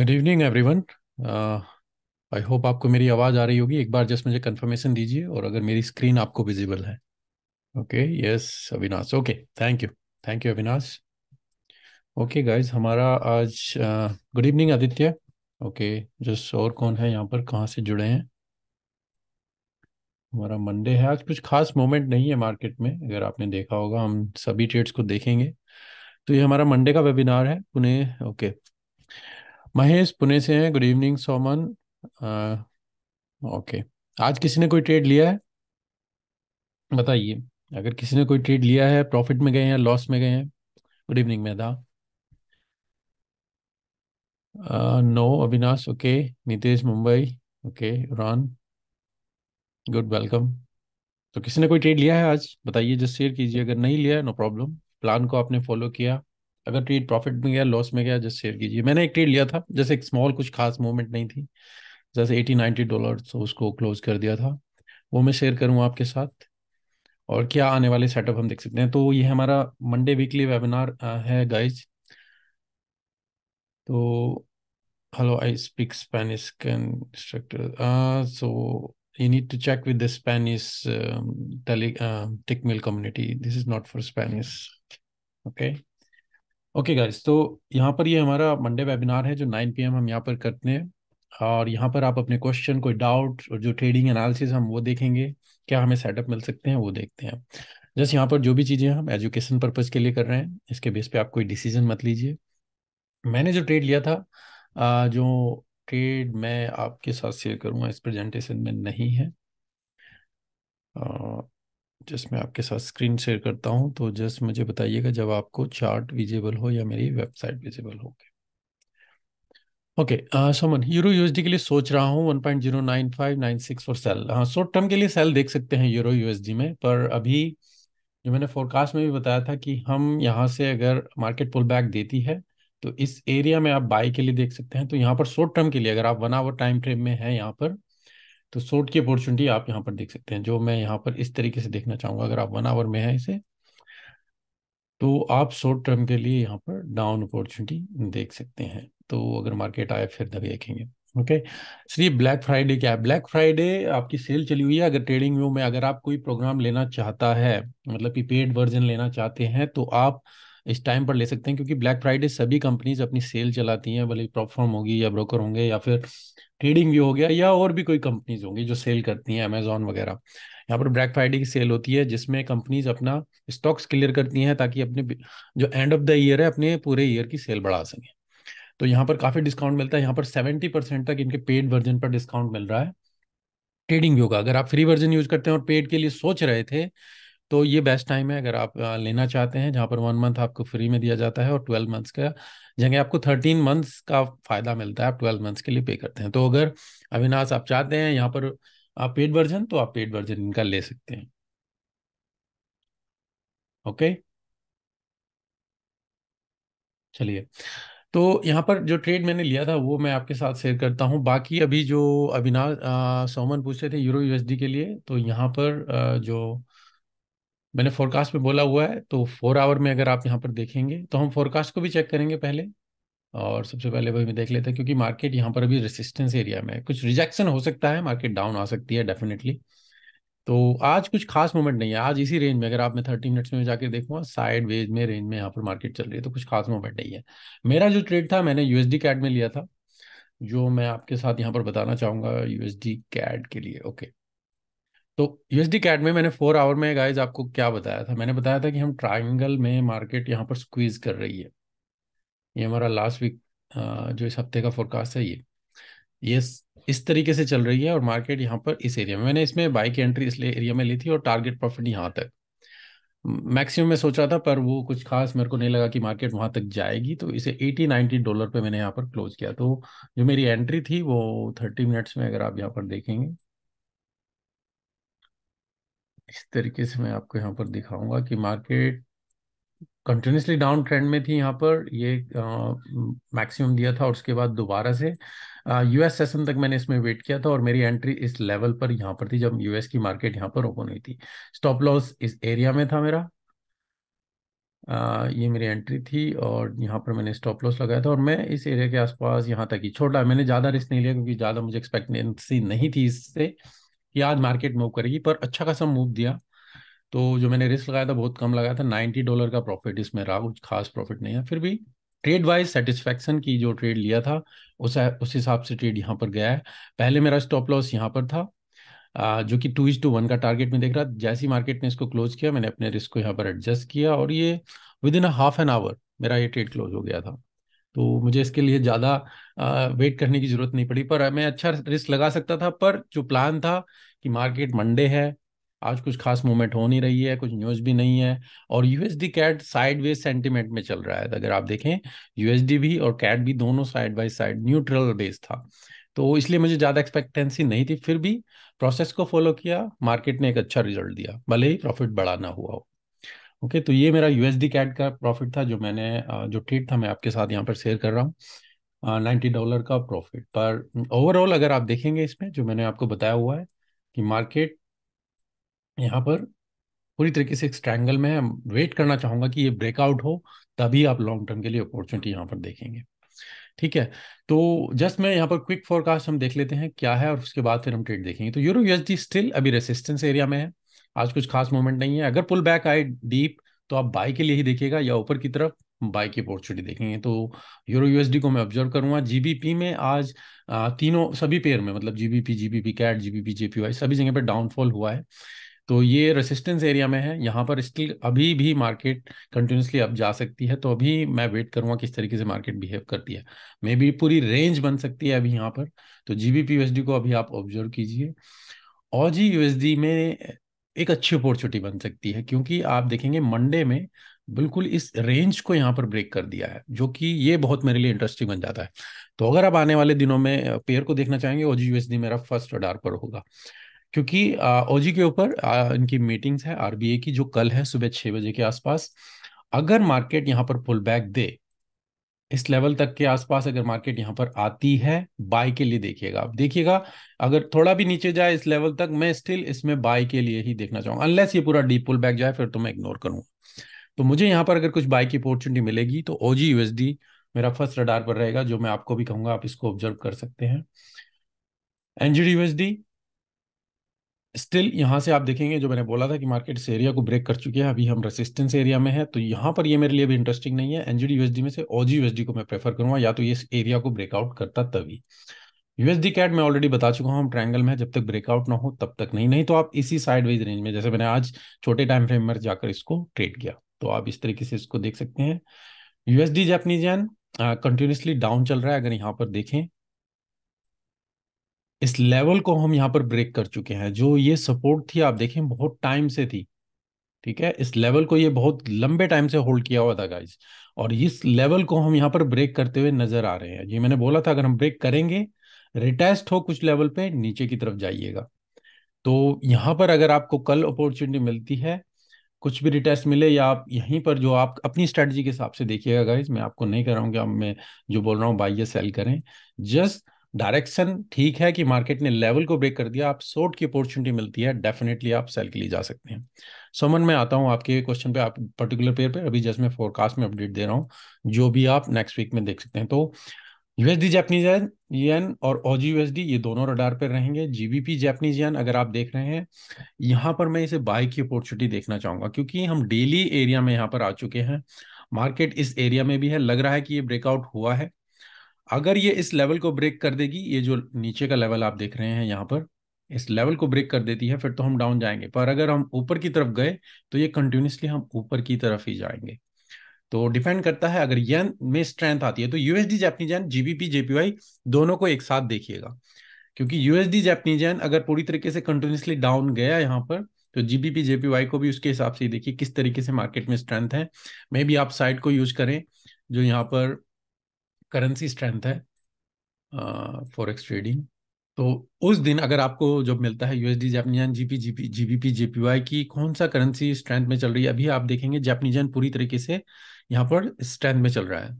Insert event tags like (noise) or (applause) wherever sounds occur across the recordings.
Good evening everyone I hope आपको मेरी आवाज़ आ रही होगी एक बार जस्ट मुझे कंफर्मेशन दीजिए और अगर मेरी स्क्रीन आपको विजिबल है okay yes Avinash okay thank you thank you Avinash okay guys हमारा आज good uh, evening Aditya okay just और कौन है यहाँ पर कहाँ से जुड़े हैं हमारा मंडे है आज कुछ खास मोमेंट नहीं है मार्केट में अगर आपने देखा होगा हम सभी ट्रेड्स को देखेंगे तो ये हमारा मंडे का वेबिनार है पुणे ओके okay. महेश पुणे से हैं गुड इवनिंग सोमन ओके आज किसी ने कोई ट्रेड लिया है बताइए अगर किसी ने कोई ट्रेड लिया है प्रॉफिट में गए हैं लॉस में गए हैं good evening Medha no Avinash okay Nitesh Mumbai okay Ron good welcome तो किसी ने कोई ट्रेड लिया है आज बताइए जस्ट शेयर कीजिए अगर नहीं लिया है नो प्रॉब्लम प्लान को आपने फॉलो किया अगर ट्रेड प्रॉफिट में गया लॉस में गया जस्ट शेयर कीजिए मैंने एक ट्रेड लिया था जैसे एक स्मॉल कुछ खास मूवमेंट नहीं थी जैसे एटी नाइनटी डॉलर तो उसको क्लोज कर दिया था वो मैं शेयर करूँगा आपके साथ और क्या आने वाले सेटअप हम देख सकते हैं तो ये हमारा मंडे वीकली वेबिनार है गाइज तो hello I speak Spanish can instructor so you need to check with the Spanish tele Tickmill community this is not for Spanish okay okay okay guys तो यहाँ पर ये यह हमारा मंडे वेबिनार है जो 9 पीएम हम यहाँ पर करते हैं और यहाँ पर आप अपने क्वेश्चन कोई डाउट और जो ट्रेडिंग एनालिसिस हम वो देखेंगे क्या हमें सेटअप मिल सकते हैं वो देखते हैं जस्ट यहाँ पर जो भी चीज़ें हम एजुकेशन पर्पज़ के लिए कर रहे हैं इसके बेस पे आप कोई डिसीजन मत लीजिए मैंने जो ट्रेड लिया था जो ट्रेड मैं आपके साथ शेयर करूँगा इस प्रेजेंटेशन में नहीं है जस्ट मैं आपके साथ स्क्रीन शेयर करता हूं तो जस्ट मुझे बताइएगा जब आपको चार्ट विजिबल हो या मेरी वेबसाइट विजिबल हो ओके सोमन यूरो यूएसडी के लिए सोच रहा हूँ 1.09596 फॉर सेल हाँ शॉर्ट टर्म के लिए सेल देख सकते हैं यूरो यूएसडी में पर अभी जो मैंने फोरकास्ट में भी बताया था कि हम यहाँ से अगर मार्केट पुल बैक देती है तो इस एरिया में आप बाई के लिए देख सकते हैं तो यहाँ पर शॉर्ट टर्म के लिए अगर आप वन आवर टाइम फ्रेम में हैं यहाँ पर तो शॉर्ट की अपॉर्चुनिटी आप यहाँ पर देख सकते हैं जो मैं यहाँ पर इस तरीके से देखना चाहूंगा अगर आप वन आवर में है इसे तो आप शॉर्ट टर्म के लिए यहाँ पर डाउन अपॉर्चुनिटी देख सकते हैं तो अगर मार्केट आए फिर तभी देखेंगे ओके इसलिए ब्लैक फ्राइडे क्या है ब्लैक फ्राइडे आपकी सेल चली हुई है अगर ट्रेडिंग व्यू में अगर आप कोई प्रोग्राम लेना चाहता है मतलब कि पेड वर्जन लेना चाहते हैं तो आप इस टाइम पर ले सकते हैं क्योंकि ब्लैक फ्राइडे सभी कंपनीज अपनी सेल चलाती हैं भले प्रॉपफॉर्म होगी या ब्रोकर होंगे या फिर ट्रेडिंग भी हो गया या और भी कोई कंपनीज होंगी जो सेल करती हैं अमेजोन वगैरह यहाँ पर ब्लैक फ्राइडे की सेल होती है जिसमें कंपनीज अपना स्टॉक्स क्लियर करती हैं ताकि अपने जो एंड ऑफ द ईयर है अपने पूरे ईयर की सेल बढ़ा सकें तो यहाँ पर काफ़ी डिस्काउंट मिलता है यहाँ पर सेवेंटी परसेंट तक इनके पेड वर्जन पर डिस्काउंट मिल रहा है ट्रेडिंग व्यू का अगर आप फ्री वर्जन यूज करते हैं और पेड के लिए सोच रहे थे तो ये बेस्ट टाइम है अगर आप लेना चाहते हैं जहाँ पर वन मंथ आपको फ्री में दिया जाता है और ट्वेल्व मंथ्स का जगह आपको थर्टीन मंथ्स का फायदा मिलता है आप ट्वेल्व मंथ्स के लिए पे करते हैं तो अगर अविनाश आप चाहते हैं यहाँ पर आप पेड वर्जन तो आप पेड वर्जन इनका ले सकते हैं ओके चलिए तो यहाँ पर जो ट्रेड मैंने लिया था वो मैं आपके साथ शेयर करता हूँ बाकी अभी जो अविनाश सोमन पूछ रहे थे यूरो यूएसडी के लिए तो यहाँ पर आ, जो मैंने फोरकास्ट में बोला हुआ है तो फोर आवर में अगर आप यहाँ पर देखेंगे तो हम फोरकास्ट को भी चेक करेंगे पहले और सबसे पहले भाई मैं देख हैं क्योंकि मार्केट यहाँ पर अभी रेसिस्टेंस एरिया में है कुछ रिजेक्शन हो सकता है मार्केट डाउन आ सकती है डेफिनेटली तो आज कुछ खास मोमेंट नहीं है आज इसी रेंज में अगर आप मैं थर्टी मिनट्स में जाकर देखूंगा साइड वेज में रेंज में यहाँ पर मार्केट चल रही है तो कुछ खास मोमेंट नहीं है मेरा जो ट्रेड था मैंने यूएसडी कैड में लिया था जो मैं आपके साथ यहाँ पर बताना चाहूँगा यूएसडी कैड के लिए ओके तो यूएसडी कैड में मैंने फोर आवर में गाइज आपको क्या बताया था मैंने बताया था कि हम ट्राइंगल में मार्केट यहाँ पर स्क्वीज कर रही है ये हमारा लास्ट वीक जो इस हफ्ते का फोरकास्ट है ये ये इस तरीके से चल रही है और मार्केट यहाँ पर इस एरिया में मैंने इसमें बाइक की एंट्री इसलिए एरिया में ली थी और टारगेट प्रॉफिट यहाँ तक मैक्सिमम मैं सोचा था पर वो कुछ खास मेरे को नहीं लगा कि मार्केट वहां तक जाएगी तो इसे एटी नाइनटी डॉलर पे मैंने यहाँ पर क्लोज किया तो जो मेरी एंट्री थी वो थर्टी मिनट्स में अगर आप यहाँ पर देखेंगे इस तरीके से मैं आपको यहाँ पर दिखाऊंगा कि मार्केट कंटिन्यूसली डाउन ट्रेंड में थी यहाँ पर ये मैक्सिमम दिया था और उसके बाद दोबारा से यूएस सेशन तक मैंने इसमें वेट किया था और मेरी एंट्री इस लेवल पर यहाँ पर थी जब यूएस की मार्केट यहाँ पर ओपन हुई थी स्टॉप लॉस इस एरिया में था मेरा आ, ये मेरी एंट्री थी और यहाँ पर मैंने स्टॉप लॉस लगाया था और मैं इस एरिया के आसपास यहाँ तक ही छोटा मैंने ज़्यादा रिस्क नहीं लिया क्योंकि ज़्यादा मुझे एक्सपेक्टेंसी नहीं थी इससे कि आज मार्केट मूव करेगी पर अच्छा खासा मूव दिया तो जो मैंने रिस्क लगाया था बहुत कम लगाया था नाइन्टी डॉलर का प्रॉफिट इसमें रहा कुछ खास प्रॉफिट नहीं है फिर भी ट्रेड वाइज सेटिस्फेक्शन की जो ट्रेड लिया था उस उस हिसाब से ट्रेड यहाँ पर गया है पहले मेरा स्टॉप लॉस यहाँ पर था जो कि टू इज टू वन का टारगेट में देख रहा जैसी मार्केट ने इसको क्लोज किया मैंने अपने रिस्क को यहाँ पर एडजस्ट किया और ये within half an hour मेरा ये ट्रेड क्लोज हो गया था तो मुझे इसके लिए ज़्यादा वेट करने की जरूरत नहीं पड़ी पर मैं अच्छा रिस्क लगा सकता था पर जो प्लान था कि मार्केट मंडे है आज कुछ खास मूवमेंट हो नहीं रही है कुछ न्यूज भी नहीं है और USD CAD sideways sentiment में चल रहा है तो अगर आप देखें यूएसडी भी और कैट भी दोनों side by side neutral base था तो इसलिए मुझे ज़्यादा एक्सपेक्टेंसी नहीं थी फिर भी प्रोसेस को फॉलो किया मार्केट ने एक अच्छा रिजल्ट दिया भले ही प्रॉफिट बड़ा ना हुआ हो ओके तो ये मेरा यूएसडी कैट का प्रॉफिट था जो मैंने जो ट्रेड था मैं आपके साथ यहाँ पर शेयर कर रहा हूँ नाइन्टी डॉलर का प्रॉफिट पर ओवरऑल अगर आप देखेंगे इसमें जो मैंने आपको बताया हुआ है कि मार्केट यहाँ पर पूरी तरीके से स्ट्रैंगल में वेट करना चाहूंगा कि ये ब्रेकआउट हो तभी आप लॉन्ग टर्म के लिए अपॉर्चुनिटी यहाँ पर देखेंगे ठीक है तो जस्ट मैं यहाँ पर क्विक फोरकास्ट हम देख लेते हैं क्या है और उसके बाद फिर हम ट्रेड देखेंगे तो यूरो यूएसडी स्टिल अभी रेसिस्टेंस एरिया में है आज कुछ खास मूवमेंट नहीं है अगर पुल बैक आए डीप तो आप बाई के लिए ही देखिएगा या ऊपर की तरफ बाय की अपॉर्चुनिटी देखेंगे तो यूरो यूएसडी को मैं ऑब्जर्व करूंगा जीबीपी में आज तीनों सभी पेयर में मतलब GBP GBP CAD GBP JPY सभी जगह पर डाउनफॉल हुआ है तो ये रेसिस्टेंस एरिया में है यहाँ पर स्टिल अभी भी मार्केट कंटिन्यूसली अब जा सकती है तो अभी मैं वेट करूंगा किस तरीके से मार्केट बिहेव करती है मे बी पूरी रेंज बन सकती है अभी यहाँ पर तो जी बी पी यूएसडी को अभी आप ऑब्जर्व कीजिए और जी यूएसडी में एक अच्छी अपॉर्चुनिटी बन सकती है क्योंकि आप देखेंगे मंडे में बिल्कुल इस रेंज को यहाँ पर ब्रेक कर दिया है जो कि ये बहुत मेरे लिए इंटरेस्टिंग बन जाता है तो अगर आप आने वाले दिनों में पेयर को देखना चाहेंगे ओ जी मेरा फर्स्ट अडार पर होगा क्योंकि ओजी के ऊपर इनकी मीटिंग्स है आर की जो कल है सुबह छः बजे के आसपास अगर मार्केट यहाँ पर पुल बैक दे इस लेवल तक के आसपास अगर मार्केट यहाँ पर आती है बाय के लिए देखिएगा आप देखिएगा अगर थोड़ा भी नीचे जाए इस लेवल तक मैं स्टिल इसमें बाय के लिए ही देखना चाहूंगा अनलेस ये पूरा डीप पुल बैक जाए फिर तो मैं इग्नोर करूंगा तो मुझे यहाँ पर अगर कुछ बाय की अपॉर्चुनिटी मिलेगी तो ओजी यूएसडी मेरा फर्स्ट रडार पर रहेगा जो मैं आपको भी कहूंगा आप इसको ऑब्जर्व कर सकते हैं एनजीडी यूएसडी स्टिल यहां से आप देखेंगे जो मैंने बोला था कि मार्केट इस एरिया को ब्रेक कर चुकी है अभी हम रेसिस्टेंस एरिया में है तो यहां पर ये मेरे लिए भी इंटरेस्टिंग नहीं है एनजीडी यूएसडी में से ओजी यूएसडी को मैं प्रेफर करूंगा या तो ये इस एरिया को ब्रेकआउट करता तभी यूएसडी कैट मैं ऑलरेडी बता चुका हूं हम ट्रायंगल में जब तक ब्रेकआउट ना हो तब तक नहीं नहीं तो आप इसी साइडवेज रेंज में जैसे मैंने आज छोटे टाइम फ्रेम में जाकर इसको ट्रेड किया तो आप इस तरीके से इसको देख सकते हैं USD Japanese yen continuously down चल रहा है अगर यहाँ पर देखें इस लेवल को हम यहाँ पर ब्रेक कर चुके हैं जो ये सपोर्ट थी आप देखें बहुत टाइम से थी ठीक है इस लेवल को ये बहुत लंबे टाइम से होल्ड किया हुआ था गाइज और इस लेवल को हम यहाँ पर ब्रेक करते हुए नजर आ रहे हैं ये मैंने बोला था अगर हम ब्रेक करेंगे रिटेस्ट हो कुछ लेवल पे नीचे की तरफ जाइएगा तो यहाँ पर अगर आपको कल अपॉर्चुनिटी मिलती है कुछ भी रिटेस्ट मिले या आप यहीं पर जो आप अपनी स्ट्रेटजी के हिसाब से देखिएगा गाइज मैं आपको नहीं कर रहा हूँ कि अब मैं जो बोल रहा हूँ बाई या सेल करें जस्ट डायरेक्शन ठीक है कि मार्केट ने लेवल को ब्रेक कर दिया आप शॉर्ट की अपॉर्चुनिटी मिलती है डेफिनेटली आप सेल के लिए जा सकते हैं सोमन मैं आता हूँ आपके क्वेश्चन पे आप पर्टिकुलर पेयर पे अभी जस्ट मैं फोरकास्ट में अपडेट दे रहा हूँ जो भी आप नेक्स्ट वीक में देख सकते हैं तो यूएसडी जैपनीज यन और ओजी यूएसडी ये दोनों रडार पर रहेंगे जीबीपी जैपनीज एन अगर आप देख रहे हैं यहाँ पर मैं इसे बाय की अपॉर्चुनिटी देखना चाहूंगा क्योंकि हम डेली एरिया में यहाँ पर आ चुके हैं मार्केट इस एरिया में भी है लग रहा है कि ये ब्रेकआउट हुआ है अगर ये इस लेवल को ब्रेक कर देगी ये जो नीचे का लेवल आप देख रहे हैं यहाँ पर इस लेवल को ब्रेक कर देती है फिर तो हम डाउन जाएंगे पर अगर हम ऊपर की तरफ गए तो ये कंटिन्यूसली हम ऊपर की तरफ ही जाएंगे तो डिपेंड करता है अगर येन में स्ट्रेंथ आती है तो USD Japanese yen GBP JPY दोनों को एक साथ देखिएगा क्योंकि यूएसडी जैपनीज येन अगर पूरी तरीके से कंटिन्यूसली डाउन गया यहाँ पर तो जीबीपी जेपीवाई को भी उसके हिसाब से देखिए किस तरीके से मार्केट में स्ट्रेंथ है मे बी आप साइड को यूज करें जो यहाँ पर करेंसी स्ट्रेंथ है फॉरेक्स uh, ट्रेडिंग तो उस दिन अगर आपको जब मिलता है USD Japanese yen GP GP GBP JPY की कौन सा करेंसी स्ट्रेंथ में चल रही है अभी आप देखेंगे जापानीजन पूरी तरीके से यहाँ पर स्ट्रेंथ में चल रहा है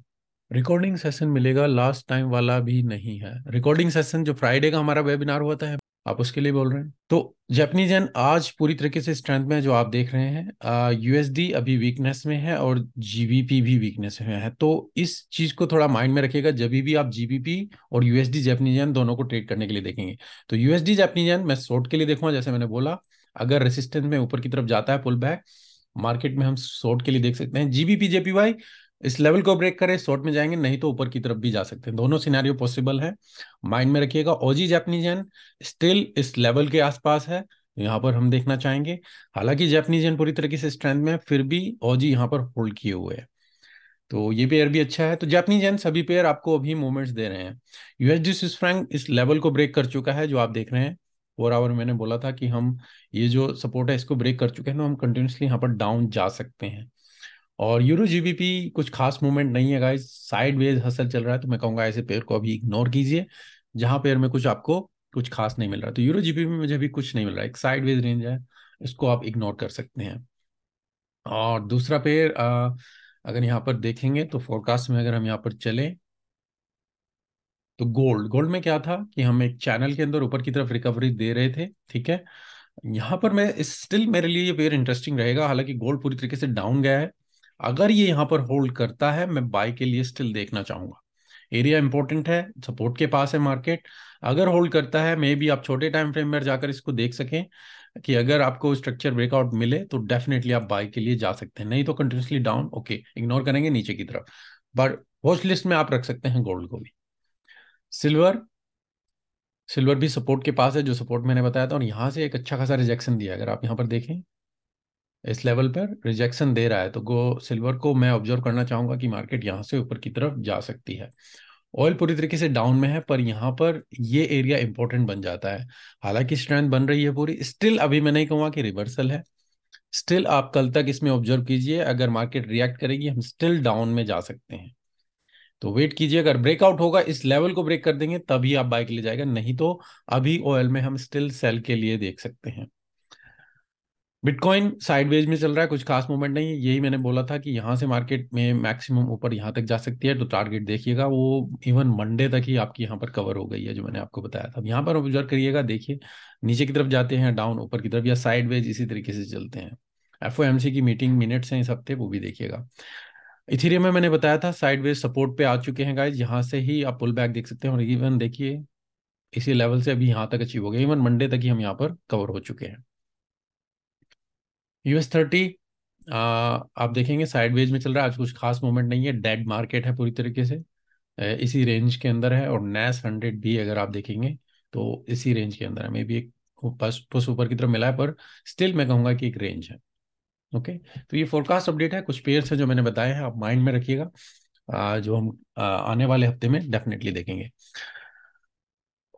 रिकॉर्डिंग सेशन मिलेगा लास्ट टाइम वाला भी नहीं है रिकॉर्डिंग सेशन जो फ्राइडे का हमारा वेबिनार हुआ था आप उसके लिए बोल रहे हैं तो जैपनीज एन आज पूरी तरीके से स्ट्रेंथ में जो आप देख रहे हैं यूएसडी अभी वीकनेस में है और जीबीपी भी वीकनेस में है तो इस चीज को थोड़ा माइंड में रखिएगा जब भी आप जीबीपी और यूएसडी जैपनीज एन दोनों को ट्रेड करने के लिए देखेंगे तो यूएसडी जैपनीज एन मैं शॉर्ट के लिए देखूंगा जैसे मैंने बोला अगर रेसिस्टेंस में ऊपर की तरफ जाता है पुल बैक मार्केट में हम शॉर्ट के लिए देख सकते हैं जीबीपी जेपीवाई इस लेवल को ब्रेक करे शॉर्ट में जाएंगे नहीं तो ऊपर की तरफ भी जा सकते हैं दोनों सिनेरियो पॉसिबल है माइंड में रखिएगा ओजी जैपनीज एन स्टिल इस लेवल के आसपास है यहाँ पर हम देखना चाहेंगे हालांकि जैपनीज एन पूरी तरीके से स्ट्रेंथ में फिर भी ओजी यहाँ पर होल्ड किए हुए है तो ये पेयर भी अच्छा है तो जैपनीज एन सभी पेयर आपको अभी मूवमेंट्स दे रहे हैं यूएसडी स्विस फ्रैंक इस लेवल को ब्रेक कर चुका है जो आप देख रहे हैं फोर आवर मैंने बोला था कि हम ये जो सपोर्ट है इसको ब्रेक कर चुके हैं तो हम कंटिन्यूसली यहाँ पर डाउन जा सकते हैं और यूरो जीबीपी कुछ खास मूवमेंट नहीं है गाइज साइड वेज हसल चल रहा है तो मैं कहूँगा ऐसे पेयर को अभी इग्नोर कीजिए जहाँ पेयर में कुछ आपको कुछ खास नहीं मिल रहा तो यूरो जीबीपी में मुझे अभी कुछ नहीं मिल रहा है एक साइड वेज रेंज है इसको आप इग्नोर कर सकते हैं और दूसरा पेयर अगर यहाँ पर देखेंगे तो फोरकास्ट में अगर हम यहाँ पर चले तो गोल्ड गोल्ड में क्या था कि हम एक चैनल के अंदर ऊपर की तरफ रिकवरी दे रहे थे ठीक है यहाँ पर मैं स्टिल मेरे लिए ये पेयर इंटरेस्टिंग रहेगा हालांकि गोल्ड पूरी तरीके से डाउन गया है अगर ये यहाँ पर होल्ड करता है मैं बाय के लिए स्टिल देखना चाहूंगा एरिया इंपॉर्टेंट है सपोर्ट के पास है मार्केट अगर होल्ड करता है मे बी आप छोटे टाइम फ्रेम में जाकर इसको देख सकें कि अगर आपको स्ट्रक्चर ब्रेकआउट मिले तो डेफिनेटली आप बाय के लिए जा सकते हैं नहीं तो कंटिन्यूसली डाउन ओके इग्नोर करेंगे नीचे की तरफ बट वॉच लिस्ट में आप रख सकते हैं गोल्ड को भी सिल्वर सिल्वर भी सपोर्ट के पास है जो सपोर्ट मैंने बताया था और यहाँ से एक अच्छा खासा रिजेक्शन दिया अगर आप यहाँ पर देखें इस लेवल पर रिजेक्शन दे रहा है तो गो सिल्वर को मैं ऑब्जर्व करना चाहूंगा कि मार्केट यहाँ से ऊपर की तरफ जा सकती है ऑयल पूरी तरीके से डाउन में है पर यहाँ पर ये एरिया इंपॉर्टेंट बन जाता है हालांकि स्ट्रेंथ बन रही है पूरी स्टिल अभी मैं नहीं कहूँगा कि रिवर्सल है स्टिल आप कल तक इसमें ऑब्जर्व कीजिए अगर मार्केट रिएक्ट करेगी हम स्टिल डाउन में जा सकते हैं तो वेट कीजिए अगर ब्रेकआउट होगा इस लेवल को ब्रेक कर देंगे तभी आप बाइक ले जाएगा नहीं तो अभी ऑयल में हम स्टिल सेल के लिए देख सकते हैं बिटकॉइन साइडवेज में चल रहा है कुछ खास मूवमेंट नहीं है यही मैंने बोला था कि यहाँ से मार्केट में मैक्सिमम ऊपर यहाँ तक जा सकती है तो टारगेट देखिएगा वो इवन मंडे तक ही आपकी यहाँ पर कवर हो गई है जो मैंने आपको बताया था यहाँ पर ऑब्जर्व करिएगा देखिए नीचे की तरफ जाते हैं डाउन ऊपर की तरफ या साइडवेज इसी तरीके से चलते हैं एफ की मीटिंग मिनट्स हैं इस हफ्ते वो भी देखिएगा इथेरियम में मैंने बताया था साइडवेज सपोर्ट पे आ चुके हैं गाइज यहाँ से ही आप पुल बैक देख सकते हैं और इवन देखिए इसी लेवल से अभी यहाँ तक अचीव हो गया इवन मंडे तक ही हम यहाँ पर कवर हो चुके हैं यूएस थर्टी आप देखेंगे साइडवेज में चल रहा है आज कुछ खास मूवमेंट नहीं है डेड मार्केट है पूरी तरीके से इसी रेंज के अंदर है और नैस हंड्रेड भी अगर आप देखेंगे तो इसी रेंज के अंदर है मे बी एक पस ऊपर की तरफ मिला है पर स्टिल मैं कहूंगा कि एक रेंज है ओके तो ये फोरकास्ट अपडेट है कुछ पेयर्स है जो मैंने बताए है आप माइंड में रखिएगा जो हम आने वाले हफ्ते में डेफिनेटली देखेंगे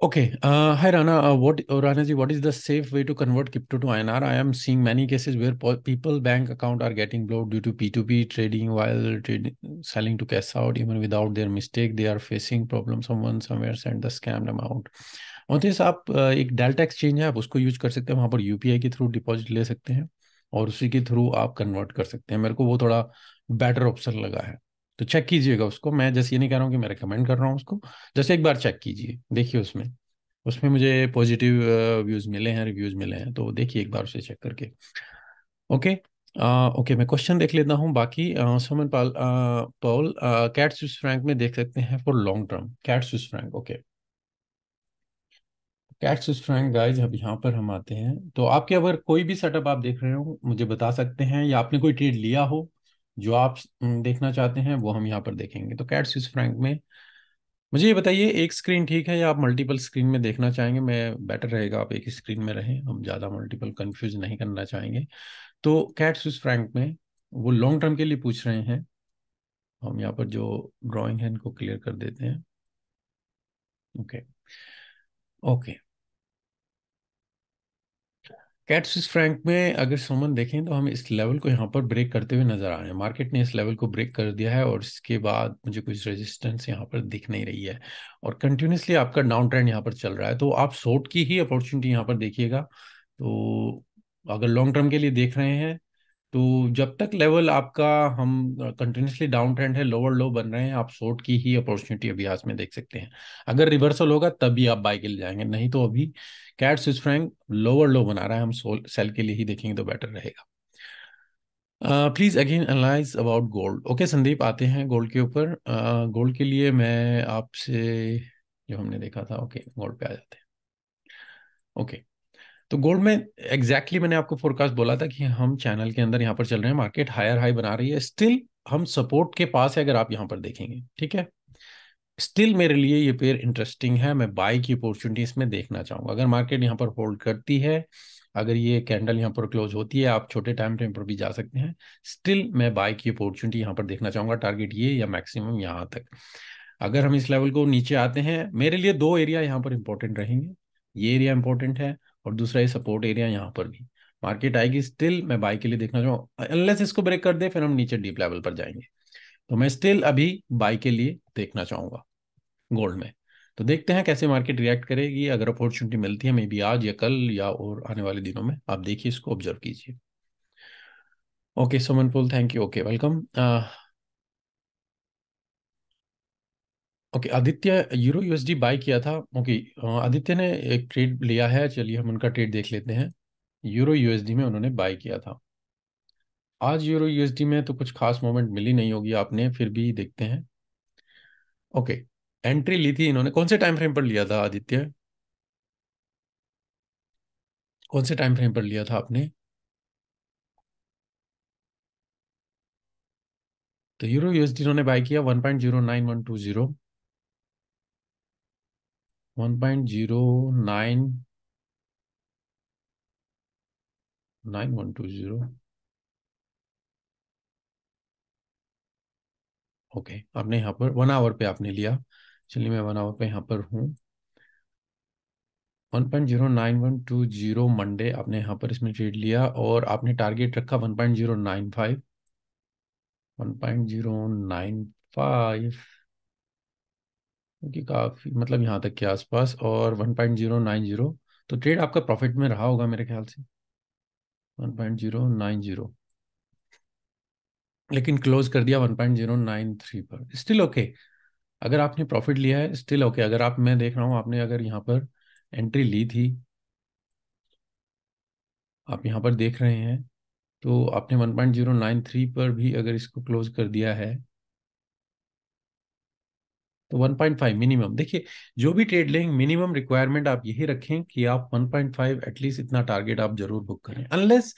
okay hi Rana what Rana ji what is the safe way to convert crypto to INR I am seeing many cases where people bank account are getting blocked due to P2P trading while selling to cash out even without their mistake they are facing problem someone somewhere send the scammed amount ओथिस आप एक delta exchange है आप उसको use कर सकते हैं वहां पर यूपीआई के थ्रू डिपॉजिट ले सकते हैं और उसी के थ्रू आप कन्वर्ट कर सकते हैं मेरे को वो थोड़ा बेटर ऑप्शन लगा है तो चेक कीजिएगा उसको मैं जैसे ये नहीं कह रहा हूँ कि मैं रिकमेंड कर रहा हूँ उसको जैसे एक बार चेक कीजिए देखिए उसमें उसमें मुझे पॉजिटिव व्यूज मिले हैं रिव्यूज मिले हैं तो देखिए एक बार उसे चेक करके ओके ओके मैं क्वेश्चन देख लेता हूँ बाकी Soman Pal Paul CAD Swiss franc में देख सकते हैं for long term CAD Swiss franc okay CAD strong guys अब यहाँ पर हम आते हैं तो आपके अगर कोई भी सेटअप आप देख रहे हो मुझे बता सकते हैं या आपने कोई ट्रेड लिया हो जो आप देखना चाहते हैं वो हम यहाँ पर देखेंगे तो कैट स्विस फ्रैंक में मुझे ये बताइए एक स्क्रीन ठीक है या आप मल्टीपल स्क्रीन में देखना चाहेंगे मैं बेटर रहेगा आप एक ही स्क्रीन में रहें हम ज़्यादा मल्टीपल कन्फ्यूज नहीं करना चाहेंगे तो कैट स्विस फ्रैंक में वो लॉन्ग टर्म के लिए पूछ रहे हैं हम यहाँ पर जो ड्रॉइंग है इनको क्लियर कर देते हैं ओके ओके कैट्स फ्रैंक में अगर सोमन देखें तो हम इस लेवल को यहाँ पर ब्रेक करते हुए नजर आ रहे हैं मार्केट ने इस लेवल को ब्रेक कर दिया है और इसके बाद मुझे कुछ रेजिस्टेंस यहाँ पर दिख नहीं रही है और कंटिन्यूसली आपका डाउन ट्रेंड यहाँ पर चल रहा है तो आप शॉर्ट की ही अपॉर्चुनिटी यहाँ पर देखिएगा तो अगर लॉन्ग टर्म के लिए देख रहे हैं तो जब तक लेवल आपका हम कंटिन्यूसली डाउन ट्रेंड है लोअर लो बन रहे हैं आप शॉर्ट की ही अपॉर्चुनिटी अभी आज में देख सकते हैं अगर रिवर्सल होगा तब भी आप बाय के लिए जाएंगे नहीं तो अभी CAD Swiss franc lower low बना रहा है हम सेल के लिए ही देखेंगे तो बेटर रहेगा please again analyse about gold okay Sandeep आते हैं गोल्ड के ऊपर गोल्ड uh, के लिए मैं आपसे जो हमने देखा था ओके okay, गोल्ड पे आ जाते हैं ओके okay. तो गोल्ड में एग्जैक्टली exactly मैंने आपको फोरकास्ट बोला था कि हम चैनल के अंदर यहाँ पर चल रहे हैं मार्केट हायर हाई बना रही है स्टिल हम सपोर्ट के पास है अगर आप यहाँ पर देखेंगे ठीक है स्टिल मेरे लिए ये पेयर इंटरेस्टिंग है मैं बाई की अपॉर्चुनिटी इसमें देखना चाहूंगा अगर मार्केट यहाँ पर होल्ड करती है अगर ये कैंडल यहाँ पर क्लोज होती है आप छोटे टाइम फ्रेम पर भी जा सकते हैं स्टिल मैं बाई की अपॉर्चुनिटी यहाँ पर देखना चाहूंगा टारगेट ये या मैक्सिमम यहाँ तक अगर हम इस लेवल को नीचे आते हैं मेरे लिए दो एरिया यहाँ पर इंपॉर्टेंट रहेंगे ये एरिया इंपॉर्टेंट है और दूसरा ये सपोर्ट एरिया यहाँ पर भी मार्केट आएगी स्टिल मैं बाय के लिए देखना चाहूँगा अनलेस इसको ब्रेक कर दे फिर हम नीचे डीप लेवल पर जाएंगे तो मैं स्टिल अभी बाई के लिए देखना चाहूँगा गोल्ड में तो देखते हैं कैसे मार्केट रिएक्ट करेगी अगर अपॉर्चुनिटी मिलती है मे बी आज या कल या और आने वाले दिनों में आप देखिए इसको ऑब्जर्व कीजिए okay Suman Paul thank you okay welcome okay Aditya euro USD buy किया था ओके आदित्य ने एक ट्रेड लिया है चलिए हम उनका ट्रेड देख लेते हैं यूरो यूएसडी में उन्होंने बाय किया था आज यूरो यूएसडी में तो कुछ खास मोमेंट मिली नहीं होगी आपने फिर भी देखते हैं ओके एंट्री ली थी इन्होंने कौन से टाइम फ्रेम पर लिया था आदित्य कौन से टाइम फ्रेम पर लिया था आपने तो यूरो यूएसडी इन्होंने बाय किया one point zero nine one two zero one point zero nine nine one two zero okay आपने यहाँ पर वन आवर पे आपने लिया चलिए मैं वन आवर पे यहाँ पर हूँ one point zero nine one two zero Monday आपने यहाँ पर इसमें ट्रेड लिया और आपने टारगेट रखा one point zero nine five one point zero nine five क्योंकि काफ़ी मतलब यहाँ तक के आसपास और one point zero nine zero तो ट्रेड आपका प्रॉफिट में रहा होगा मेरे ख्याल से one point zero nine zero लेकिन क्लोज कर दिया one point zero nine three पर स्टिल ओके okay. अगर आपने प्रॉफिट लिया है स्टिल ओके okay. अगर आप मैं देख रहा हूँ आपने अगर यहाँ पर एंट्री ली थी आप यहाँ पर देख रहे हैं तो आपने one point zero nine three पर भी अगर इसको क्लोज कर दिया है तो 1.5 मिनिमम देखिए जो भी ट्रेड लेंगे मिनिमम रिक्वायरमेंट आप यही रखें कि आप 1.5 एटलीस्ट इतना टारगेट आप जरूर बुक करें अनलेस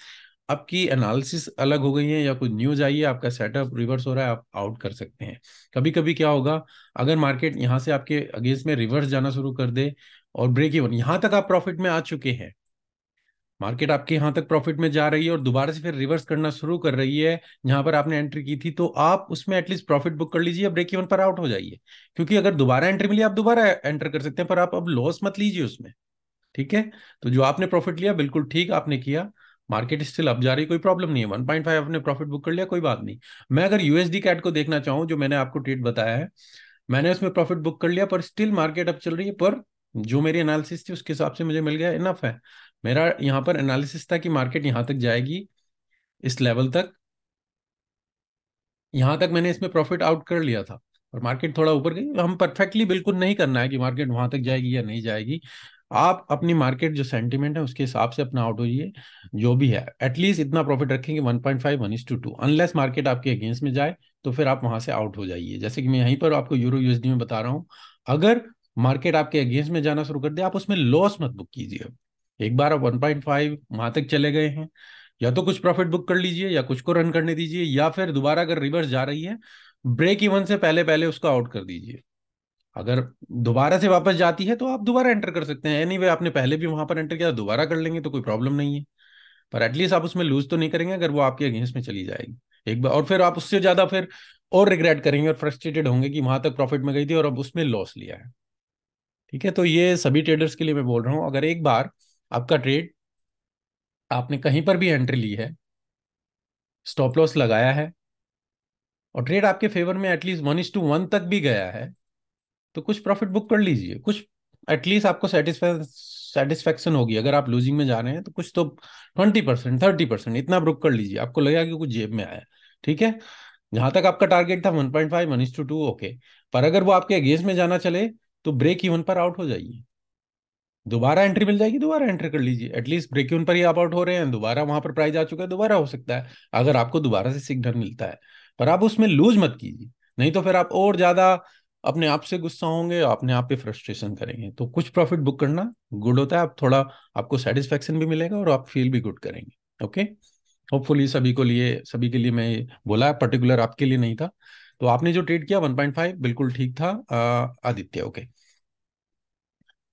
आपकी एनालिसिस अलग हो गई है या कुछ न्यूज आई है आपका सेटअप रिवर्स हो रहा है आप आउट कर सकते हैं कभी कभी क्या होगा अगर मार्केट यहाँ से आपके अगेंस्ट में रिवर्स जाना शुरू कर दे और ब्रेक इवन यहाँ तक आप प्रॉफिट में आ चुके हैं मार्केट आपके यहां तक प्रॉफिट में जा रही है और दोबारा से फिर रिवर्स करना शुरू कर रही है जहां पर आपने एंट्री की थी तो आप उसमें एटलीस्ट प्रॉफिट बुक कर लीजिए ब्रेक इवन पर आउट हो जाइए क्योंकि अगर दोबारा एंट्री मिली आप दोबारा एंटर कर सकते हैं पर आप अब लॉस मत लीजिए उसमें ठीक है तो जो आपने प्रॉफिट लिया बिल्कुल ठीक आपने किया मार्केट स्टिल अप जा रही कोई प्रॉब्लम नहीं है वन पॉइंट फाइव आपने प्रॉफिट बुक कर लिया कोई बात नहीं मैं अगर यूएसडी कैट को देखना चाहूँ जो मैंने आपको ट्रेड बताया है मैंने उसमें प्रॉफिट बुक कर लिया पर स्टिल मार्केट अप चल रही है पर जो मेरी एनालिसिस थी उसके हिसाब से मुझे मिल गया इनफ है मेरा यहाँ पर एनालिसिस था कि मार्केट यहाँ तक जाएगी इस लेवल तक यहाँ तक मैंने इसमें प्रॉफिट आउट कर लिया था और मार्केट थोड़ा ऊपर गई हम परफेक्टली बिल्कुल नहीं करना है कि मार्केट वहां तक जाएगी या नहीं जाएगी आप अपनी मार्केट जो सेंटिमेंट है उसके हिसाब से अपना आउट हो जाइए जो भी है एटलीस्ट इतना प्रॉफिट रखेंगे 1.5 point five one is to two unless market आपके अगेंस्ट में जाए तो फिर आप वहां से आउट हो जाइए जैसे कि मैं यहीं पर आपको यूरो यूएसडी में बता रहा हूं अगर मार्केट आपके अगेंस्ट में जाना शुरू कर दे आप उसमें लॉस मत बुक कीजिए एक बार आप 1.5 वहां तक चले गए हैं या तो कुछ प्रॉफिट बुक कर लीजिए या कुछ को रन करने दीजिए या फिर दोबारा अगर रिवर्स जा रही है ब्रेक इवन से पहले पहले उसको आउट कर दीजिए अगर दोबारा से वापस जाती है तो आप दोबारा एंटर कर सकते हैं एनी anyway, आपने पहले भी वहां पर एंटर किया दोबारा कर लेंगे तो कोई प्रॉब्लम नहीं है पर एटलीस्ट आप उसमें लूज तो नहीं करेंगे अगर वो आपके अगेंस्ट में चली जाएगी एक बार और फिर आप उससे ज्यादा फिर और रिग्रेट करेंगे और फ्रस्ट्रेटेड होंगे कि वहां तक प्रॉफिट में गई थी और अब उसमें लॉस लिया है ठीक है तो ये सभी ट्रेडर्स के लिए मैं बोल रहा हूँ अगर एक बार आपका ट्रेड आपने कहीं पर भी एंट्री ली है स्टॉप लॉस लगाया है और ट्रेड आपके फेवर में at least one is to one तक भी गया है तो कुछ प्रॉफिट बुक कर लीजिए कुछ एटलीस्ट आपको सेटिस्फेक्शन होगी अगर आप लूजिंग में जा रहे हैं तो कुछ तो ट्वेंटी परसेंट थर्टी परसेंट इतना बुक कर लीजिए आपको लगेगा कि कुछ जेब में आया ठीक है जहां तक आपका टारगेट था one point five one is to two okay पर अगर वो आपके अगेंस्ट में जाना चले तो ब्रेक इवन पर आउट हो जाइए दोबारा एंट्री मिल जाएगी दोबारा एंट्री कर लीजिए एटलीस्ट ब्रेक इन पर ही आप आउट हो रहे हैं दोबारा वहां पर प्राइज आ चुका है दोबारा हो सकता है अगर आपको दोबारा से सिग्नल मिलता है पर आप उसमें लूज मत कीजिए नहीं तो फिर आप और ज्यादा अपने आप से गुस्सा होंगे अपने आप पे फ्रस्ट्रेशन करेंगे तो कुछ प्रॉफिट बुक करना गुड होता है आप थोड़ा आपको सेटिस्फेक्शन भी मिलेगा और आप फील भी गुड करेंगे ओके होपफुली सभी को लिए सभी के लिए मैं बोला पर्टिकुलर आपके लिए नहीं था तो आपने जो ट्रेड किया 1.5 बिल्कुल ठीक था Aditya okay okay.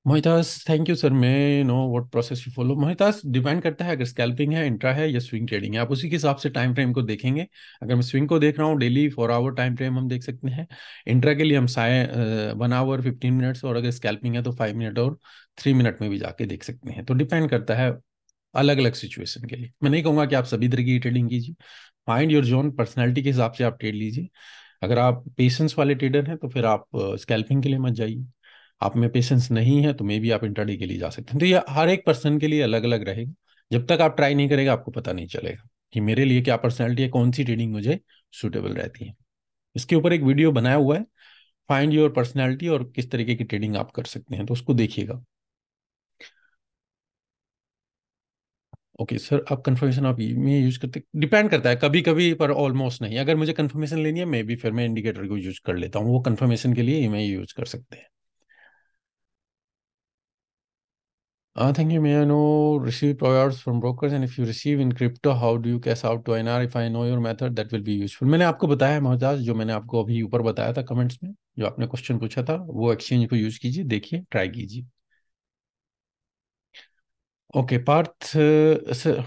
Mohitas thank you sir मैं know what process you follow Mohitas depend करता है अगर स्कैल्पिंग है इंट्रा है या स्विंग ट्रेडिंग है आप उसी के हिसाब से टाइम फ्रेम को देखेंगे अगर मैं स्विंग को देख रहा हूँ daily four hour time frame हम देख सकते हैं इंट्रा के लिए हम say one hour fifteen minutes और अगर स्कैल्पिंग है तो फाइव मिनट और थ्री मिनट में भी जाके देख सकते हैं तो डिपेंड करता है अलग अलग सिचुएशन के लिए मैं नहीं कहूँगा कि आप सभी तरह की ट्रेडिंग कीजिए माइंड योर जोन पर्सनैलिटी के हिसाब से आप ट्रेड लीजिए अगर आप पेशेंस वाले ट्रेडर हैं तो फिर आप स्कैल्पिंग के लिए मत जाइए आप में पेशेंस नहीं है तो मे बी आप इंटरडे के लिए जा सकते हैं तो ये हर एक पर्सन के लिए अलग अलग रहेगा जब तक आप ट्राई नहीं करेगा आपको पता नहीं चलेगा कि मेरे लिए क्या पर्सनैलिटी है कौन सी ट्रेडिंग मुझे सुटेबल रहती है इसके ऊपर एक वीडियो बनाया हुआ है फाइंड योर पर्सनैलिटी और किस तरीके की ट्रेडिंग आप कर सकते हैं तो उसको देखिएगा ओके सर आप कंफर्मेशन आप में यूज करते डिपेंड करता है कभी कभी पर ऑलमोस्ट नहीं अगर मुझे कंफर्मेशन लेनी है मे भी फिर मैं इंडिकेटर को यूज कर लेता हूँ वो कंफर्मेशन के लिए मैं यूज कर सकते हैं Uh, thank you, May I know receive payouts from brokers and if you receive in crypto, how do you cash out to INR? If I know your method, that will be useful. मैंने आपको बताया है मोहताज जो मैंने आपको अभी ऊपर बताया था कमेंट्स में जो आपने क्वेश्चन पूछा था वो एक्सचेंज को यूज कीजिए देखिए ट्राई कीजिए okay Parth sir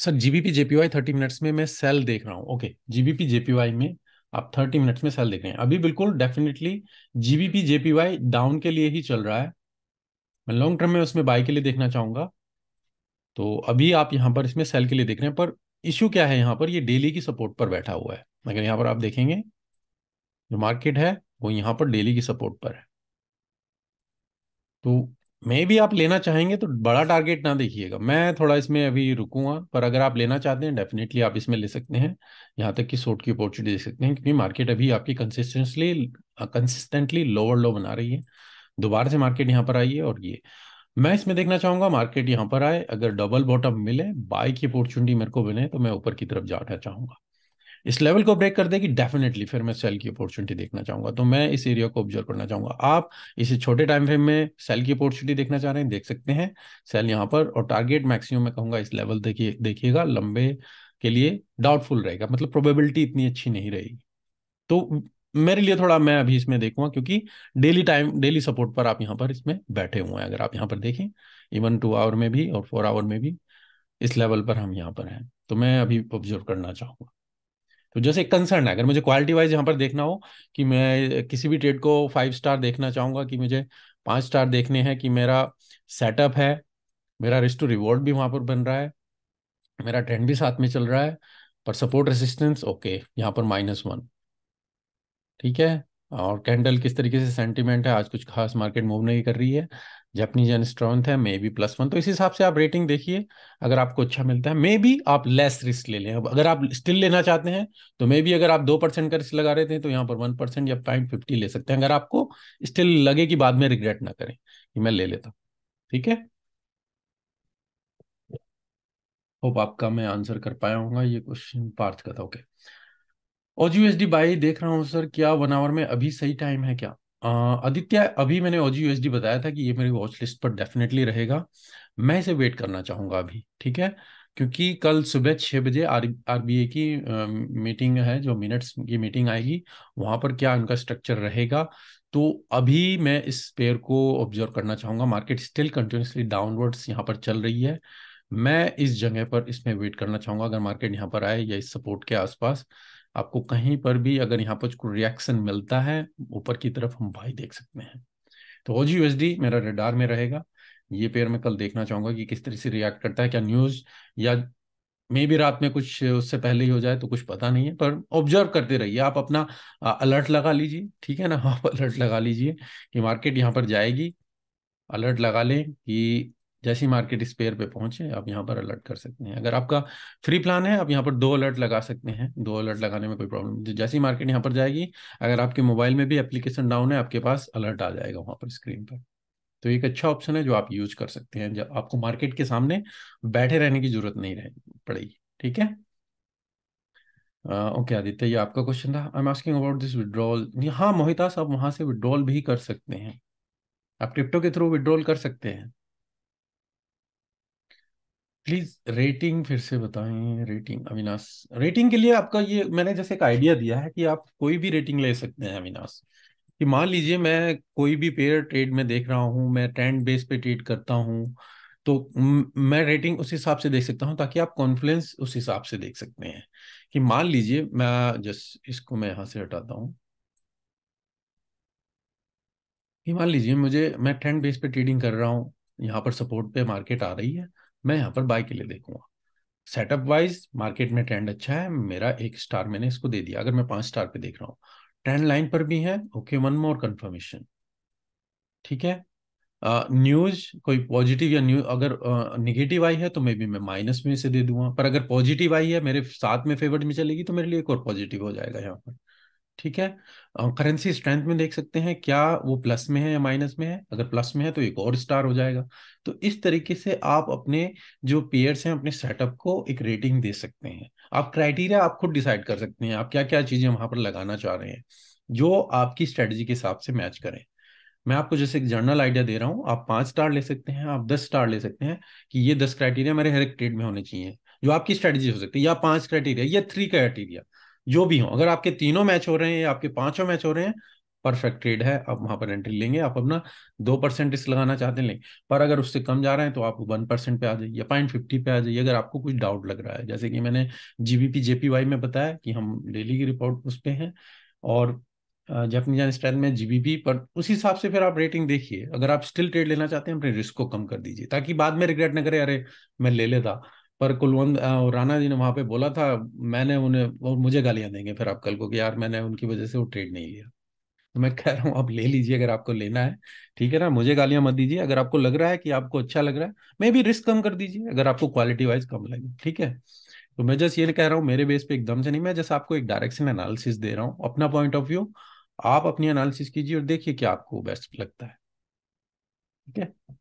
sir GBP JPY thirty minutes में मैं सेल देख रहा हूँ ओके जीबीपी जेपीवाई में आप थर्टी मिनट्स में सेल देख रहे हैं अभी बिल्कुल डेफिनेटली जीबीपी जेपीवाई डाउन के लिए ही चल रहा है मैं लॉन्ग टर्म में उसमें बाय के लिए देखना चाहूंगा तो अभी आप यहाँ पर इसमें सेल के लिए देख रहे हैं पर इश्यू क्या है यहाँ पर ये डेली की सपोर्ट पर बैठा हुआ है अगर यहाँ पर आप देखेंगे जो मार्केट है वो यहाँ पर डेली की सपोर्ट पर है तो मे भी आप लेना चाहेंगे तो बड़ा टारगेट ना देखिएगा मैं थोड़ा इसमें अभी रुकूंगा पर अगर आप लेना चाहते हैं डेफिनेटली आप इसमें ले सकते हैं यहाँ तक कि शॉर्ट की अपॉर्चुनिटी देख सकते हैं क्योंकि मार्केट अभी आपकी कंसिस्टेंटली कंसिस्टेंटली लोअर लो बना रही है दोबारा से मार्केट यहाँ पर आई है और ये मैं इसमें देखना चाहूंगा मार्केट यहाँ पर आए अगर डबल बॉटम मिले बाय की अपॉर्चुनिटी मेरे को मिले तो मैं ऊपर की तरफ जाना चाहूंगा इस लेवल को ब्रेक कर देगी डेफिनेटली फिर मैं सेल की अपॉर्चुनिटी देखना चाहूंगा तो मैं इस एरिया को ऑब्जर्व करना चाहूंगा आप इसे छोटे टाइम फ्रेम में सेल की अपॉर्चुनिटी देखना चाह रहे हैं देख सकते हैं सेल यहाँ पर और टारगेट मैक्सिमम मैं कहूंगा इस लेवल देखिए देखिएगा लंबे के लिए डाउटफुल रहेगा मतलब प्रोबेबिलिटी इतनी अच्छी नहीं रहेगी तो मेरे लिए थोड़ा मैं अभी इसमें देखूंगा क्योंकि डेली टाइम डेली सपोर्ट पर आप यहाँ पर इसमें बैठे हुए हैं अगर आप यहाँ पर देखें इवन टू आवर में भी और फोर आवर में भी इस लेवल पर हम यहाँ पर हैं तो मैं अभी ऑब्जर्व करना चाहूंगा तो जैसे कंसर्न है अगर मुझे क्वालिटी वाइज यहाँ पर देखना हो कि मैं किसी भी ट्रेड को फाइव स्टार देखना चाहूंगा कि मुझे पांच स्टार देखने हैं कि मेरा सेटअप है मेरा रिस्ट टू रिवॉर्ड भी वहां पर बन रहा है मेरा ट्रेंड भी साथ में चल रहा है पर सपोर्ट रेसिस्टेंस ओके यहाँ पर माइनस वन ठीक है और कैंडल किस तरीके से सेंटीमेंट है आज कुछ खास मार्केट मूव नहीं कर रही है जैपनीज एंड स्ट्रॉन्थ है मे बी प्लस वन तो इस हिसाब से आप रेटिंग देखिए अगर आपको अच्छा मिलता है मे बी आप लेस रिस्क ले लें अब अगर आप स्टिल लेना चाहते हैं तो मे बी अगर आप दो परसेंट का रिस्क लगा रहे थे तो यहाँ पर वन परसेंट या पॉइंट फिफ्टी ले सकते हैं अगर आपको स्टिल लगे कि बाद में रिग्रेट ना करें कि मैं ले लेता ठीक है होप आपका मैं आंसर कर पाया हूँ ये क्वेश्चन पार्थ का था ओके okay. जी यूएसडी बाई देख रहा हूँ सर क्या वन आवर में अभी सही टाइम है क्या आदित्य अभी मैंने ओजी यूएसडी बताया था कि ये मेरी वॉच लिस्ट पर डेफिनेटली रहेगा मैं इसे वेट करना चाहूंगा अभी ठीक है क्योंकि कल सुबह छह बजे आर आरबीए की आ, मीटिंग है जो मिनट्स की मीटिंग आएगी वहां पर क्या उनका स्ट्रक्चर रहेगा तो अभी मैं इस पेयर को ऑब्जर्व करना चाहूंगा मार्केट स्टिल कंटिन्यूसली डाउनवर्ड्स यहाँ पर चल रही है मैं इस जगह पर इसमें वेट करना चाहूंगा अगर मार्केट यहाँ पर आए या इस सपोर्ट के आसपास आपको कहीं पर भी अगर यहाँ पर कोई रिएक्शन मिलता है ऊपर की तरफ हम भाई देख सकते हैं तो ओ जी मेरा रेडार में रहेगा ये पेयर मैं कल देखना चाहूंगा कि किस तरह से रिएक्ट करता है क्या न्यूज या मे भी रात में कुछ उससे पहले ही हो जाए तो कुछ पता नहीं है पर ऑब्जर्व करते रहिए आप अपना अलर्ट लगा लीजिए ठीक है ना (laughs) आप अलर्ट लगा लीजिए कि मार्केट यहाँ पर जाएगी अलर्ट लगा लें कि जैसे ही मार्केट स्पेयर पे पहुंचे आप यहाँ पर अलर्ट कर सकते हैं अगर आपका फ्री प्लान है आप यहाँ पर दो अलर्ट लगा सकते हैं दो अलर्ट लगाने में कोई प्रॉब्लम जैसे ही मार्केट यहाँ पर जाएगी अगर आपके मोबाइल में भी एप्लीकेशन डाउन है आपके पास अलर्ट आ जाएगा वहाँ पर स्क्रीन पर तो एक अच्छा ऑप्शन है जो आप यूज कर सकते हैं जब आपको मार्केट के सामने बैठे रहने की जरूरत नहीं रहे पड़ेगी ठीक है ओके आदित्य ये आपका क्वेश्चन था I am asking about this withdrawal हाँ मोहितास आप वहां से विड्रॉल भी कर सकते हैं आप क्रिप्टो के थ्रू विड्रॉल कर सकते हैं प्लीज रेटिंग फिर से बताएं रेटिंग अविनाश रेटिंग के लिए आपका ये मैंने जैसे एक आइडिया दिया है कि आप कोई भी रेटिंग ले सकते हैं अविनाश कि मान लीजिए मैं कोई भी पेयर ट्रेड में देख रहा हूँ मैं ट्रेंड बेस पे ट्रेड करता हूँ तो मैं रेटिंग उस हिसाब से देख सकता हूँ ताकि आप कॉन्फिडेंस उस हिसाब से देख सकते हैं कि मान लीजिए मैं जस्ट इसको मैं यहाँ से हटाता हूँ मान लीजिए मुझे मैं ट्रेंड बेस पे ट्रेडिंग कर रहा हूँ यहाँ पर सपोर्ट पे मार्केट आ रही है मैं यहाँ पर बाय के लिए देखूंगा सेटअप वाइज मार्केट में ट्रेंड अच्छा है मेरा एक स्टार मैंने इसको दे दिया अगर मैं पांच स्टार पे देख रहा हूँ ट्रेंड लाइन पर भी है ओके वन मोर कंफर्मेशन ठीक है न्यूज uh, कोई पॉजिटिव या न्यूज अगर निगेटिव uh, आई है तो मे बी मैं माइनस में इसे दे दूंगा पर अगर पॉजिटिव आई है मेरे साथ में फेवर में चलेगी तो मेरे लिए एक और पॉजिटिव हो जाएगा यहाँ पर ठीक है करेंसी स्ट्रेंथ में देख सकते हैं क्या वो प्लस में है या माइनस में है अगर प्लस में है तो एक और स्टार हो जाएगा तो इस तरीके से आप अपने जो पेयर्स हैं अपने सेटअप को एक रेटिंग दे सकते हैं आप क्राइटेरिया आप खुद डिसाइड कर सकते हैं आप क्या क्या चीज़ें वहां पर लगाना चाह रहे हैं जो आपकी स्ट्रेटजी के हिसाब से मैच करें मैं आपको जैसे एक जर्नल आइडिया दे रहा हूँ आप पांच स्टार ले सकते हैं आप दस स्टार ले सकते हैं कि ये दस क्राइटेरिया मेरे हर एक ट्रेड में होने चाहिए जो आपकी स्ट्रेटेजी हो सकती है या पांच क्राइटेरिया या थ्री क्राइटेरिया जो भी हो अगर आपके तीनों मैच हो रहे हैं या आपके पांचों मैच हो रहे हैं परफेक्ट ट्रेड है आप वहां पर एंट्री लेंगे आप अपना दो परसेंट रिस्क लगाना चाहते हैं पर अगर उससे कम जा रहे हैं तो आप वन परसेंट पे आ जाइए या पॉइंट फिफ्टी पे आ जाइए अगर आपको कुछ डाउट लग रहा है जैसे कि मैंने जीबीपी जेपीवाई में बताया कि हम डेली की रिपोर्ट उस पर है और जान स्टाइल में जीबीपी पर उस हिसाब से फिर आप रेटिंग देखिए अगर आप स्टिल ट्रेड लेना चाहते हैं अपने रिस्क को कम कर दीजिए ताकि बाद में रिग्रेट ना करें अरे मैं ले लेता पर कुलवंत राणा जी ने वहां पे बोला था मैंने उन्हें और मुझे गालियां देंगे फिर आप कल को कि यार मैंने उनकी वजह से वो ट्रेड नहीं लिया तो मैं कह रहा हूँ आप ले लीजिए अगर आपको लेना है ठीक है ना मुझे गालियां मत दीजिए अगर आपको लग रहा है कि आपको अच्छा लग रहा है मे भी रिस्क कम कर दीजिए अगर आपको क्वालिटी वाइज कम लगे ठीक है तो मैं जस्ट ये कह रहा हूँ मेरे बेस पे एकदम से नहीं मैं जस्ट आपको एक डायरेक्शन एनालिसिस दे रहा हूँ अपना पॉइंट ऑफ व्यू आप अपनी एनालिसिस कीजिए और देखिए क्या आपको बेस्ट लगता है ठीक है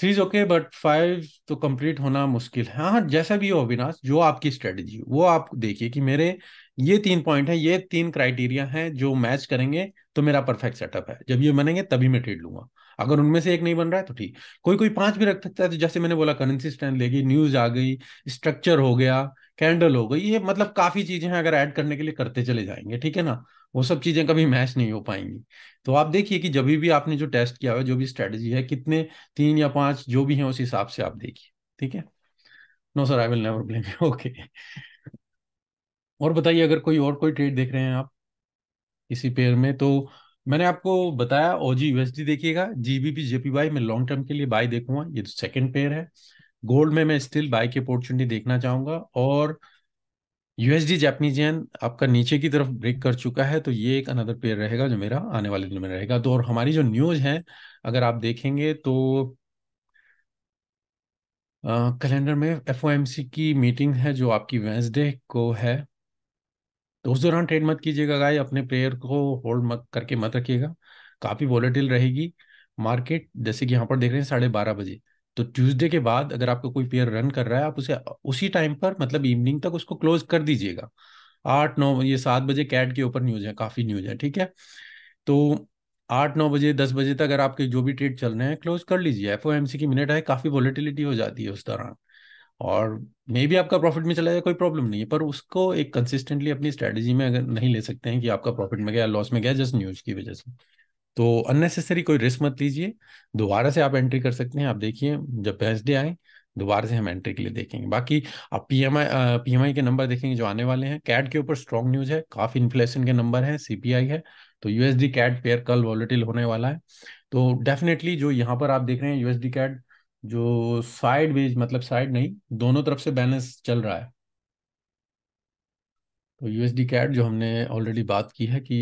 three is okay but five तो कंप्लीट होना मुश्किल है हाँ, हाँ जैसा भी हो अविनाश जो आपकी स्ट्रेटजी वो आप देखिए कि मेरे ये तीन पॉइंट है ये तीन क्राइटेरिया हैं जो मैच करेंगे तो मेरा परफेक्ट सेटअप है जब ये बनेंगे तभी मैं ट्रेड लूंगा अगर उनमें से एक नहीं बन रहा है तो ठीक कोई कोई पांच भी रख सकता है तो जैसे मैंने बोला करेंसी स्टैंड लेगी न्यूज आ गई स्ट्रक्चर हो गया कैंडल हो गई ये मतलब काफी चीजें हैं अगर ऐड करने के लिए करते चले जाएंगे ठीक है ना वो सब चीजें कभी मैच नहीं हो पाएंगी तो आप देखिए कि जब भी आपने जो टेस्ट किया हुआ जो भी स्ट्रेटेजी है कितने तीन या पांच जो भी है उस हिसाब से आप देखिए ठीक है no sir I will never blame okay और बताइए अगर कोई और कोई ट्रेड देख रहे हैं आप इसी पेयर में तो मैंने आपको बताया ओजी यूएसडी देखिएगा जीबीपी जेपीवाई मैं लॉन्ग टर्म के लिए बाय देखूंगा ये तो सेकंड पेयर है गोल्ड में मैं स्टिल बाय की अपॉर्चुनिटी देखना चाहूंगा और यूएसडी जैपनीज येन आपका नीचे की तरफ ब्रेक कर चुका है तो ये एक अनदर पेयर रहेगा जो मेरा आने वाले दिनों में रहेगा तो और हमारी जो न्यूज है अगर आप देखेंगे तो कैलेंडर में एफ की मीटिंग है जो आपकी वेंसडे को है तो उस दौरान ट्रेड मत कीजिएगा गाय अपने पेयर को होल्ड मत करके मत रखिएगा काफ़ी वॉलेटिल रहेगी मार्केट जैसे कि यहाँ पर देख रहे हैं साढ़े बारह बजे तो ट्यूसडे के बाद अगर आपका कोई पेयर रन कर रहा है आप उसे उसी टाइम पर मतलब इवनिंग तक उसको क्लोज कर दीजिएगा आठ नौ ये सात बजे कैट के ऊपर न्यूज है काफी न्यूज है ठीक है तो आठ नौ बजे दस बजे तक अगर आपके जो भी ट्रेड चल रहे हैं क्लोज कर लीजिए एफ की मिनट है काफी वॉलिटिलिटी हो जाती है उस दौरान और मे भी आपका प्रॉफिट में चला जाए कोई प्रॉब्लम नहीं है पर उसको एक कंसिस्टेंटली अपनी स्ट्रेटेजी में अगर नहीं ले सकते हैं कि आपका प्रॉफिट में गया लॉस में गया जस्ट न्यूज की वजह से तो अननेसेसरी कोई रिस्क मत लीजिए दोबारा से आप एंट्री कर सकते हैं आप देखिए जब वेंसडे आए दोबारा से हम एंट्री के लिए देखेंगे बाकी आप पीएमआई पीएमआई के नंबर देखेंगे जो आने वाले हैं कैट के ऊपर स्ट्रॉन्ग न्यूज है काफी इन्फ्लेशन के नंबर है सीपीआई है तो यूएसडी कैट पेयर कल वॉलिटिल होने वाला है तो डेफिनेटली जो यहाँ पर आप देख रहे हैं यूएसडी कैट जो साइड वेज मतलब साइड नहीं दोनों तरफ से बैलेंस चल रहा है तो यूएसडी कैट जो हमने ऑलरेडी बात की है कि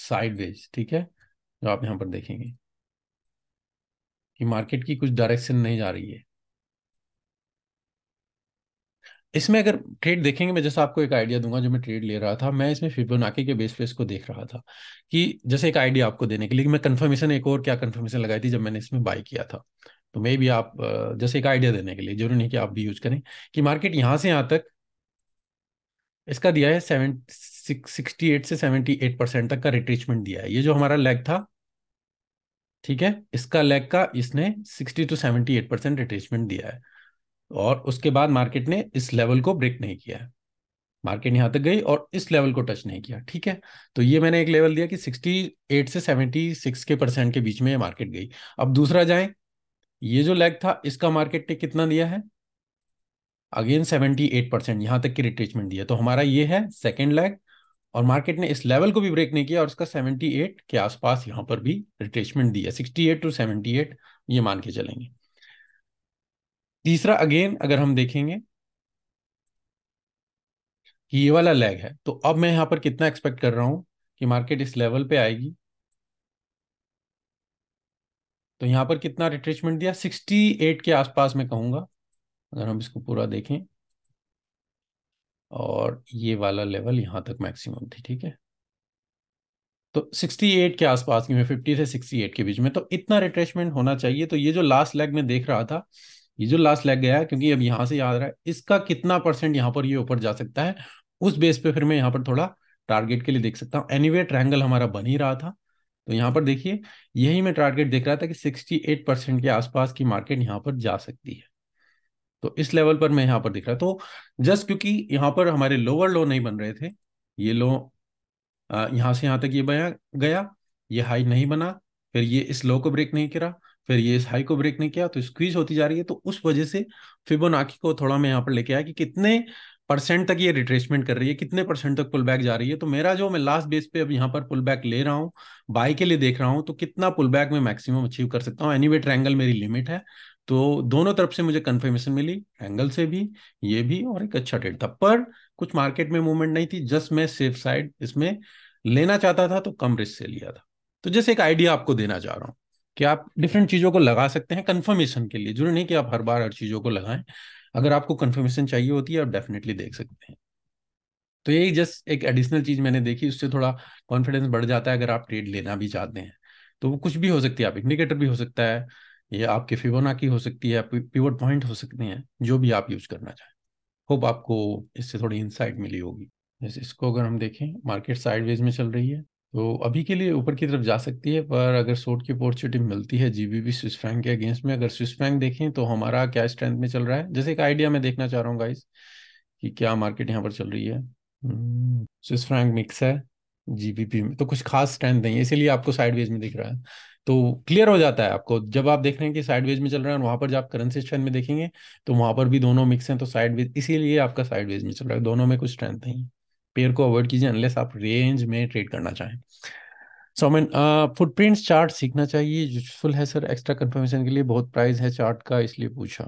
साइड वेज ठीक है जो आप यहाँ पर देखेंगे कि मार्केट की कुछ डायरेक्शन नहीं जा रही है इसमें अगर ट्रेड देखेंगे मैं जैसे आपको एक आइडिया दूंगा जो मैं ट्रेड ले रहा था मैं इसमें फिबोनाके के बेस पे इसको देख रहा था कि जैसे एक आइडिया आपको देने के लिए मैं कंफर्मेशन एक और क्या कंफर्मेशन लगाई थी जब मैंने इसमें बाय किया था तो मे भी आप जैसे एक आइडिया देने के लिए जरूरी नहीं कि आप भी यूज करें कि मार्केट यहाँ से यहाँ तक इसका दिया है सेवन सिक्सटी एट से सेवेंटी एट परसेंट तक का रिट्रीचमेंट दिया है ये जो हमारा लेग था ठीक है इसका लेग का इसने 60 टू 78 परसेंट रिटेचमेंट दिया है और उसके बाद मार्केट ने इस लेवल को ब्रेक नहीं किया है मार्केट यहाँ तक गई और इस लेवल को टच नहीं किया ठीक है तो ये मैंने एक लेवल दिया कि 68 से 76 के परसेंट के बीच में ये मार्केट गई अब दूसरा जाए ये जो लेग था इसका मार्केट ने कितना दिया है अगेन सेवेंटी एट परसेंट यहाँ तक की रिटेचमेंट दिया तो हमारा ये है सेकेंड लेग और मार्केट ने इस लेवल को भी ब्रेक नहीं किया और इसका 78 के आसपास यहां पर भी रिटेचमेंट दिया 68 टू 78 ये मान के चलेंगे तीसरा अगेन अगर हम देखेंगे कि ये वाला लैग है तो अब मैं यहां पर कितना एक्सपेक्ट कर रहा हूं कि मार्केट इस लेवल पे आएगी तो यहां पर कितना रिट्रेसमेंट दिया 68 के आसपास मैं कहूंगा अगर हम इसको पूरा देखें और ये वाला लेवल यहाँ तक मैक्सिमम थी ठीक है तो 68 के आसपास की मैं 50 से 68 के बीच में तो इतना रिट्रेशमेंट होना चाहिए तो ये जो लास्ट लेग में देख रहा था ये जो लास्ट लेग गया क्योंकि अब यहाँ से याद रहा है इसका कितना परसेंट यहाँ पर ये ऊपर जा सकता है उस बेस पे फिर मैं यहाँ पर थोड़ा टारगेट के लिए देख सकता हूँ एनी ट्रायंगल हमारा बन ही रहा था तो यहाँ पर देखिए यही मैं टारगेट देख रहा था कि सिक्सटी परसेंट के आसपास की मार्केट यहाँ पर जा सकती है तो इस लेवल पर मैं यहाँ पर दिख रहा तो जस्ट क्योंकि यहाँ पर हमारे लोअर लो नहीं बन रहे थे ये लो यहाँ से यहाँ तक ये बया गया ये हाई नहीं बना फिर ये इस लो को ब्रेक नहीं करा फिर ये इस हाई को ब्रेक नहीं किया तो स्क्वीज होती जा रही है तो उस वजह से फिबोनाकी को थोड़ा मैं यहाँ पर लेके आया कि कितने परसेंट तक ये रिट्रेसमेंट कर रही है कितने परसेंट तक पुल बैक जा रही है तो मेरा जो मैं लास्ट बेस पे अब यहाँ पर पुल बैक ले रहा हूँ बाय के लिए देख रहा हूँ तो कितना पुल बैक मैं मैक्सिमम अचीव कर सकता हूँ एनी वे ट्रायंगल मेरी लिमिट है तो दोनों तरफ से मुझे कंफर्मेशन मिली एंगल से भी ये भी और एक अच्छा ट्रेड था पर कुछ मार्केट में मूवमेंट नहीं थी जस्ट मैं सेफ साइड इसमें लेना चाहता था तो कम रिस्क से लिया था तो जैसे एक आइडिया आपको देना चाह रहा हूँ कि आप डिफरेंट चीज़ों को लगा सकते हैं कंफर्मेशन के लिए जरूरी नहीं कि आप हर बार हर चीज़ों को लगाएं अगर आपको कंफर्मेशन चाहिए होती है आप डेफिनेटली देख सकते हैं तो यही जस्ट एक एडिशनल चीज़ मैंने देखी उससे थोड़ा कॉन्फिडेंस बढ़ जाता है अगर आप ट्रेड लेना भी चाहते हैं तो वो कुछ भी हो सकती है आप इंडिकेटर भी हो सकता है ये आपके फिबोनाकी हो सकती है पिवट पॉइंट हो सकते हैं जो भी आप यूज करना चाहें होप आपको इससे थोड़ी इंसाइट मिली होगी जैसे इसको अगर हम देखें मार्केट साइडवेज में चल रही है तो अभी के लिए ऊपर की तरफ जा सकती है पर अगर शॉर्ट की अपॉर्चुनिटी मिलती है जीबीबी स्विस फ्रैंक के अगेंस्ट में अगर स्विस फ्रैंक देखें तो हमारा क्या स्ट्रेंथ में चल रहा है जैसे एक आइडिया मैं देखना चाह रहा हूँ गाइस कि क्या मार्केट यहाँ पर चल रही है स्विस फ्रैंक मिक्स है जीबीपी में तो कुछ खास स्ट्रेंथ नहीं है इसीलिए आपको साइडवेज में दिख रहा है तो क्लियर हो जाता है आपको जब आप देख रहे हैं कि साइडवेज में चल रहा है और वहां पर जब आप करेंसी स्ट्रेंथ में देखेंगे तो वहां पर भी दोनों मिक्स हैं तो साइडवेज इसीलिए आपका साइडवेज में चल रहा है दोनों में कुछ स्ट्रेंथ नहीं पेयर को अवॉइड कीजिए अनलेस आप रेंज में ट्रेड करना चाहें सो मैन फुटप्रिंट चार्ट सीखना चाहिए यूजफुल है सर एक्स्ट्रा कन्फर्मेशन के लिए बहुत प्राइस है चार्ट का इसलिए पूछा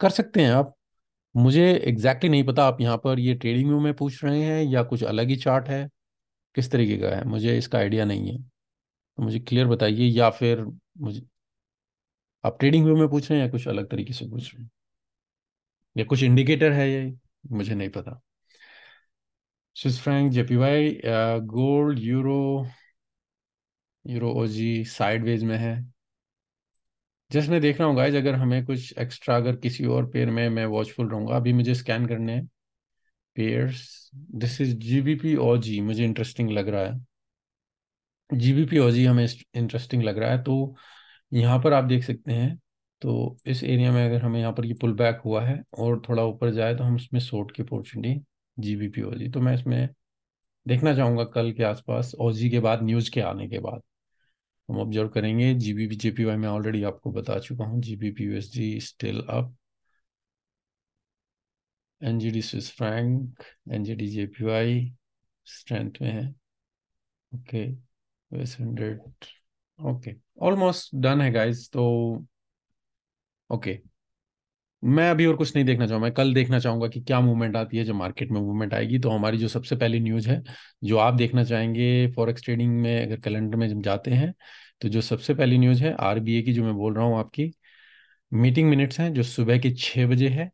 कर सकते हैं आप मुझे एग्जैक्टली exactly नहीं पता आप यहाँ पर ये ट्रेडिंग व्यू में पूछ रहे हैं या कुछ अलग ही चार्ट है किस तरीके का है मुझे इसका आइडिया नहीं है तो मुझे क्लियर बताइए या फिर मुझे आप ट्रेडिंग व्यू में पूछ रहे हैं या कुछ अलग तरीके से पूछ रहे हैं या कुछ इंडिकेटर है ये मुझे नहीं पता Swiss franc why gold euro euro Aussie sideways में है जस्ट मैं देख रहा हूँ गाइज अगर हमें कुछ एक्स्ट्रा अगर किसी और पेयर में मैं वॉचफुल रहूंगा अभी मुझे स्कैन करने हैं pairs this is G B P Aussie मुझे इंटरेस्टिंग लग रहा है जीबीपी ओजी हमें इंटरेस्टिंग लग रहा है तो यहाँ पर आप देख सकते हैं तो इस एरिया में अगर हमें यहाँ पर ये पुल बैक हुआ है और थोड़ा ऊपर जाए तो हम उसमें शॉर्ट की अपॉर्चुनिटी जीबीपी ओजी तो मैं इसमें देखना चाहूँगा कल के आसपास ओजी के बाद न्यूज़ के आने के बाद हम ऑब्जर्व करेंगे जीबीपी जेपीवाई में ऑलरेडी आपको बता चुका हूँ GBP USD still up NZD Swiss franc NZD JPY strength में है okay okay. Hundred okay almost done है गाइज तो ओके okay. मैं अभी और कुछ नहीं देखना चाहूंगा मैं कल देखना चाहूंगा कि क्या मूवमेंट आती है जब मार्केट में मूवमेंट आएगी तो हमारी जो सबसे पहली न्यूज़ है जो आप देखना चाहेंगे फॉरेक्स ट्रेडिंग में अगर कैलेंडर में जब जाते हैं तो जो सबसे पहली न्यूज़ है आरबीए की जो मैं बोल रहा हूँ आपकी मीटिंग मिनट्स हैं जो सुबह के छह बजे है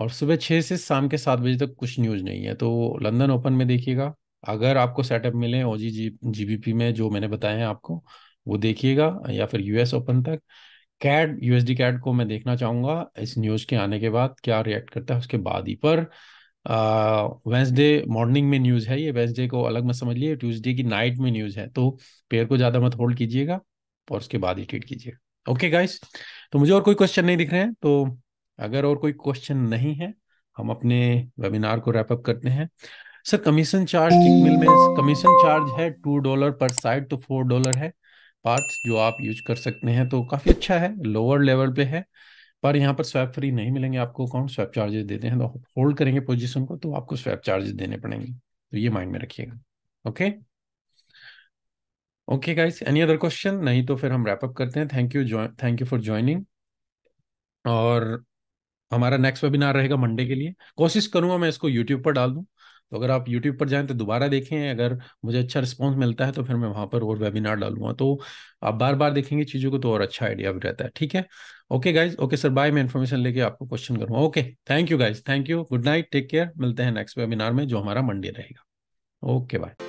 और सुबह छह से शाम के सात बजे तक कुछ न्यूज़ नहीं है तो लंदन ओपन में देखिएगा अगर आपको सेटअप मिले ओ जी जी में जो मैंने बताए हैं आपको वो देखिएगा या फिर यूएस ओपन तक कैड यूएसडी कैड को मैं देखना चाहूंगा इस न्यूज़ के आने के बाद क्या रिएक्ट करता है उसके बाद ही पर वेंसडे मॉर्निंग में न्यूज़ है ये वेंसडे को अलग मत समझिए ट्यूजडे की नाइट में न्यूज़ है तो पेयर को ज़्यादा मत होल्ड कीजिएगा और उसके बाद ही ट्रीट कीजिएगा ओके गाइस तो मुझे और कोई क्वेश्चन नहीं दिख रहे हैं तो अगर और कोई क्वेश्चन नहीं है हम अपने वेबिनार को रैपअप करते हैं sir commission charge Tickmill में कमीशन चार्ज है टू डॉलर पर साइड तो फोर डॉलर है पार्ट जो आप यूज कर सकते हैं तो काफी अच्छा है लोअर लेवल पे है पर यहाँ पर स्वैप फ्री नहीं मिलेंगे आपको अकाउंट स्वैप चार्जेस देते हैं तो होल्ड करेंगे पोजीशन को तो आपको स्वैप चार्जेस देने पड़ेंगे तो ये माइंड में रखिएगा okay okay guys any other question नहीं तो फिर हम रैप अप करते हैं thank you thank you for joining और हमारा नेक्स्ट वेबिनार रहेगा मंडे के लिए कोशिश करूंगा मैं इसको यूट्यूब पर डाल दूँ तो अगर आप यूट्यूब पर जाएं तो दोबारा देखें अगर मुझे अच्छा रिस्पॉन्स मिलता है तो फिर मैं वहाँ पर और वेबिनार डालूंगा तो आप बार बार देखेंगे चीज़ों को तो और अच्छा आइडिया भी रहता है ठीक है okay guys okay sir bye मैं इन्फॉर्मेशन लेके आपको क्वेश्चन करूँगा okay thank you guys thank you good night take care मिलते हैं नेक्स्ट वेबिनार में जो हमारा मंडे रहेगा ओके बाय